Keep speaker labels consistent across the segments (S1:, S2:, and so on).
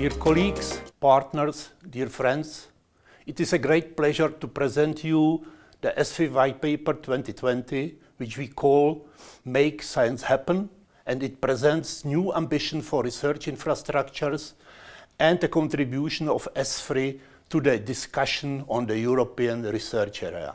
S1: Dear colleagues, partners, dear friends, it is a great pleasure to present you the SVY Paper 2020, which we call Make Science Happen, and it presents new ambition for research infrastructures and the contribution of s to the discussion on the European research area.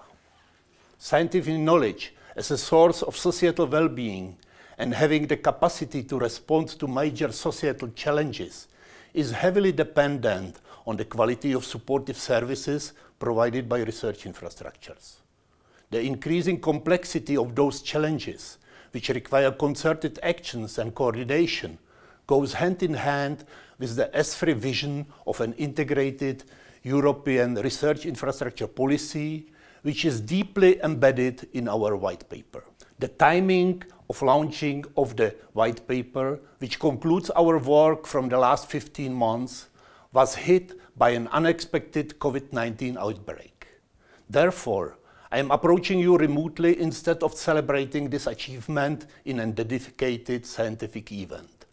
S1: Scientific knowledge as a source of societal well-being and having the capacity to respond to major societal challenges is heavily dependent on the quality of supportive services provided by research infrastructures. The increasing complexity of those challenges, which require concerted actions and coordination, goes hand in hand with the S3 vision of an integrated European research infrastructure policy, which is deeply embedded in our white paper. The timing of launching of the white paper, which concludes our work from the last 15 months, was hit by an unexpected COVID-19 outbreak. Therefore, I am approaching you remotely instead of celebrating this achievement in a dedicated scientific event.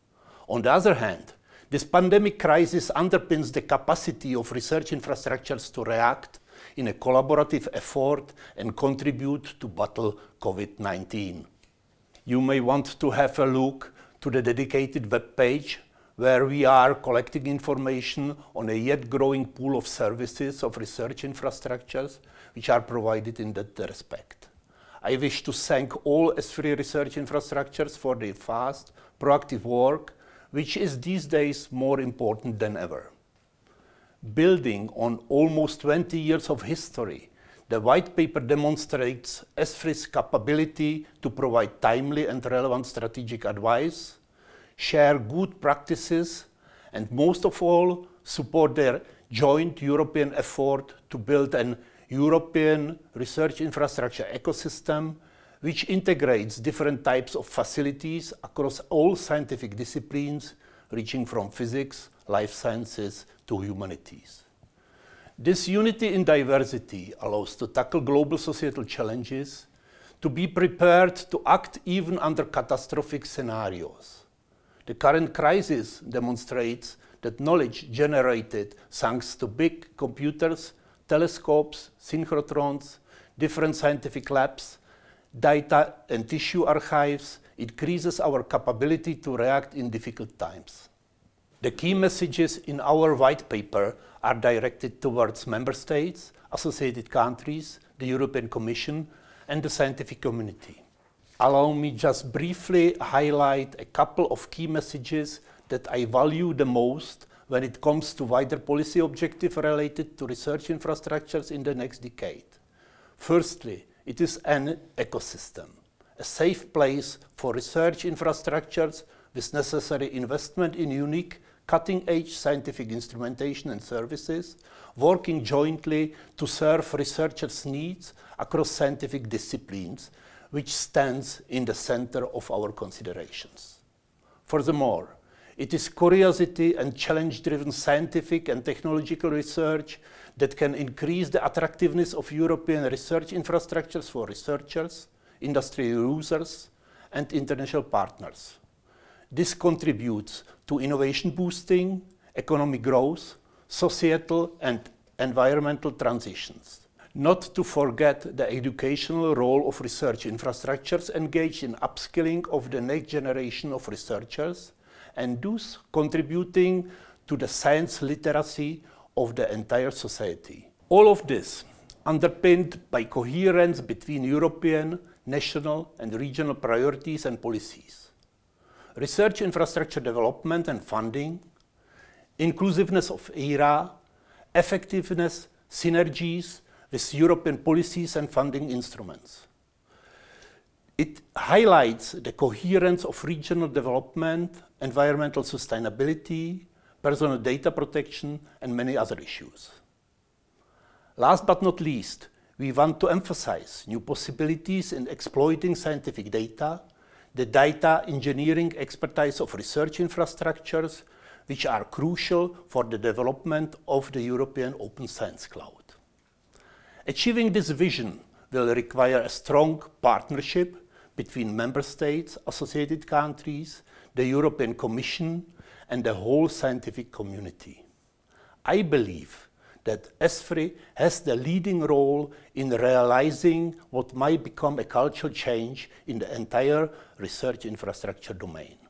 S1: On the other hand, this pandemic crisis underpins the capacity of research infrastructures to react in a collaborative effort and contribute to battle COVID-19 you may want to have a look to the dedicated web page where we are collecting information on a yet growing pool of services of research infrastructures which are provided in that respect. I wish to thank all S3 research infrastructures for their fast, proactive work, which is these days more important than ever. Building on almost 20 years of history the white paper demonstrates ESFRI's capability to provide timely and relevant strategic advice, share good practices, and most of all, support their joint European effort to build an European research infrastructure ecosystem which integrates different types of facilities across all scientific disciplines, reaching from physics, life sciences to humanities. This unity in diversity allows to tackle global societal challenges, to be prepared to act even under catastrophic scenarios. The current crisis demonstrates that knowledge generated thanks to big computers, telescopes, synchrotrons, different scientific labs, data and tissue archives increases our capability to react in difficult times. The key messages in our white paper are directed towards member states, associated countries, the European Commission, and the scientific community. Allow me just briefly highlight a couple of key messages that I value the most when it comes to wider policy objective related to research infrastructures in the next decade. Firstly, it is an ecosystem, a safe place for research infrastructures with necessary investment in unique cutting-edge scientific instrumentation and services, working jointly to serve researchers' needs across scientific disciplines, which stands in the center of our considerations. Furthermore, it is curiosity and challenge-driven scientific and technological research that can increase the attractiveness of European research infrastructures for researchers, industry users, and international partners. This contributes to innovation boosting, economic growth, societal and environmental transitions. Not to forget the educational role of research infrastructures engaged in upskilling of the next generation of researchers and thus contributing to the science literacy of the entire society. All of this underpinned by coherence between European, national and regional priorities and policies research infrastructure development and funding, inclusiveness of ERA, effectiveness, synergies with European policies and funding instruments. It highlights the coherence of regional development, environmental sustainability, personal data protection, and many other issues. Last but not least, we want to emphasize new possibilities in exploiting scientific data the data engineering expertise of research infrastructures, which are crucial for the development of the European Open Science Cloud. Achieving this vision will require a strong partnership between member states, associated countries, the European Commission, and the whole scientific community. I believe that ESFRI has the leading role in realizing what might become a cultural change in the entire research infrastructure domain.